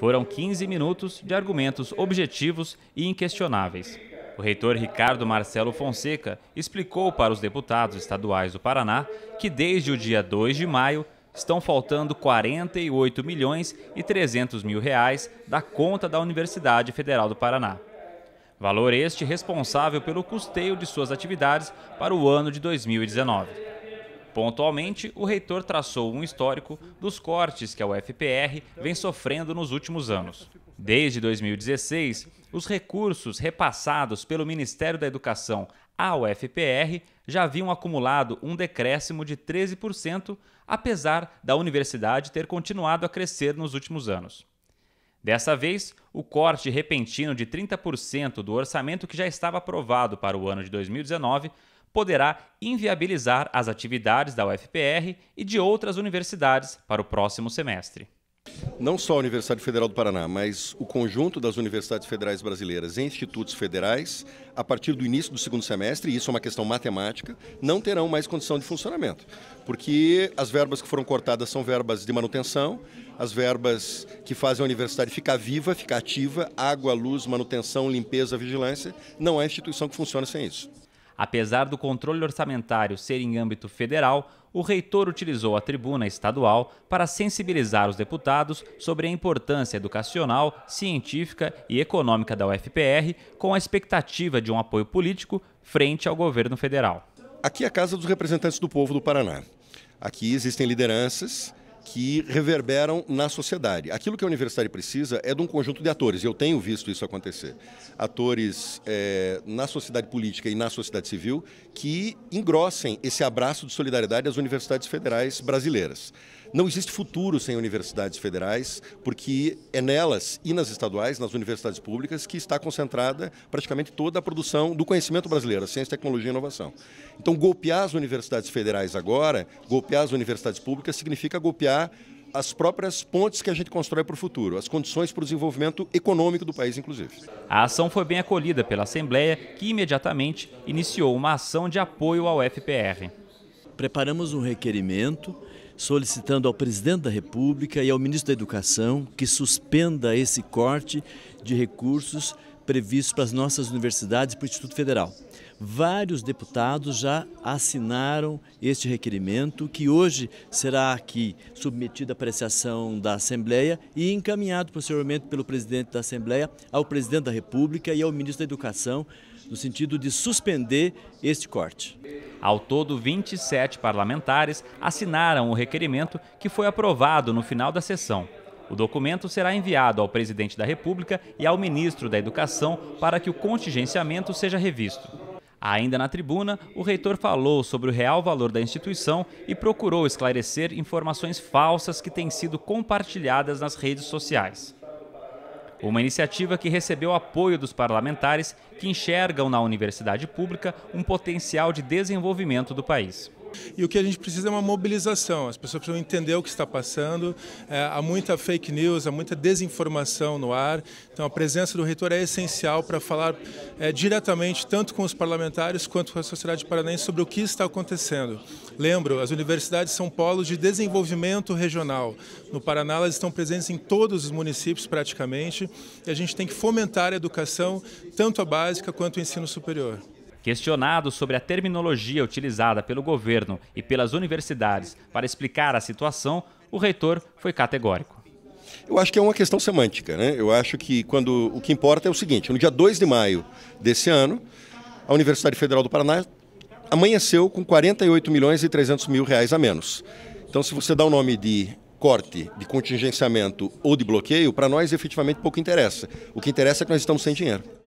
Foram 15 minutos de argumentos objetivos e inquestionáveis. O reitor Ricardo Marcelo Fonseca explicou para os deputados estaduais do Paraná que desde o dia 2 de maio estão faltando 48 milhões e 300 mil reais da conta da Universidade Federal do Paraná. Valor este responsável pelo custeio de suas atividades para o ano de 2019. Pontualmente, o reitor traçou um histórico dos cortes que a UFPR vem sofrendo nos últimos anos. Desde 2016, os recursos repassados pelo Ministério da Educação à UFPR já haviam acumulado um decréscimo de 13%, apesar da universidade ter continuado a crescer nos últimos anos. Dessa vez, o corte repentino de 30% do orçamento que já estava aprovado para o ano de 2019 poderá inviabilizar as atividades da UFPR e de outras universidades para o próximo semestre. Não só a Universidade Federal do Paraná, mas o conjunto das universidades federais brasileiras e institutos federais, a partir do início do segundo semestre, e isso é uma questão matemática, não terão mais condição de funcionamento. Porque as verbas que foram cortadas são verbas de manutenção, as verbas que fazem a universidade ficar viva, ficar ativa, água, luz, manutenção, limpeza, vigilância. Não há instituição que funcione sem isso. Apesar do controle orçamentário ser em âmbito federal, o reitor utilizou a tribuna estadual para sensibilizar os deputados sobre a importância educacional, científica e econômica da UFPR, com a expectativa de um apoio político frente ao governo federal. Aqui é a Casa dos Representantes do Povo do Paraná. Aqui existem lideranças que reverberam na sociedade. Aquilo que a universidade precisa é de um conjunto de atores, eu tenho visto isso acontecer. Atores é, na sociedade política e na sociedade civil que engrossem esse abraço de solidariedade às universidades federais brasileiras. Não existe futuro sem universidades federais, porque é nelas e nas estaduais, nas universidades públicas, que está concentrada praticamente toda a produção do conhecimento brasileiro, ciência, tecnologia e inovação. Então, golpear as universidades federais agora, golpear as universidades públicas, significa golpear as próprias pontes que a gente constrói para o futuro, as condições para o desenvolvimento econômico do país, inclusive. A ação foi bem acolhida pela Assembleia, que imediatamente iniciou uma ação de apoio ao FPR preparamos um requerimento solicitando ao presidente da República e ao ministro da Educação que suspenda esse corte de recursos previsto para as nossas universidades e para o Instituto Federal. Vários deputados já assinaram este requerimento, que hoje será aqui submetido à apreciação da Assembleia e encaminhado posteriormente pelo presidente da Assembleia ao presidente da República e ao ministro da Educação, no sentido de suspender este corte. Ao todo, 27 parlamentares assinaram o requerimento que foi aprovado no final da sessão. O documento será enviado ao presidente da República e ao ministro da Educação para que o contingenciamento seja revisto. Ainda na tribuna, o reitor falou sobre o real valor da instituição e procurou esclarecer informações falsas que têm sido compartilhadas nas redes sociais. Uma iniciativa que recebeu apoio dos parlamentares que enxergam na universidade pública um potencial de desenvolvimento do país. E o que a gente precisa é uma mobilização. As pessoas precisam entender o que está passando. É, há muita fake news, há muita desinformação no ar. Então, a presença do reitor é essencial para falar é, diretamente, tanto com os parlamentares quanto com a sociedade paranaense, sobre o que está acontecendo. Lembro, as universidades são polos de desenvolvimento regional. No Paraná, elas estão presentes em todos os municípios, praticamente. E a gente tem que fomentar a educação, tanto a básica quanto o ensino superior. Questionado sobre a terminologia utilizada pelo governo e pelas universidades para explicar a situação, o reitor foi categórico. Eu acho que é uma questão semântica, né? Eu acho que quando o que importa é o seguinte, no dia 2 de maio desse ano, a Universidade Federal do Paraná amanheceu com 48 milhões e 300 mil reais a menos. Então, se você dá o nome de corte, de contingenciamento ou de bloqueio, para nós efetivamente pouco interessa. O que interessa é que nós estamos sem dinheiro.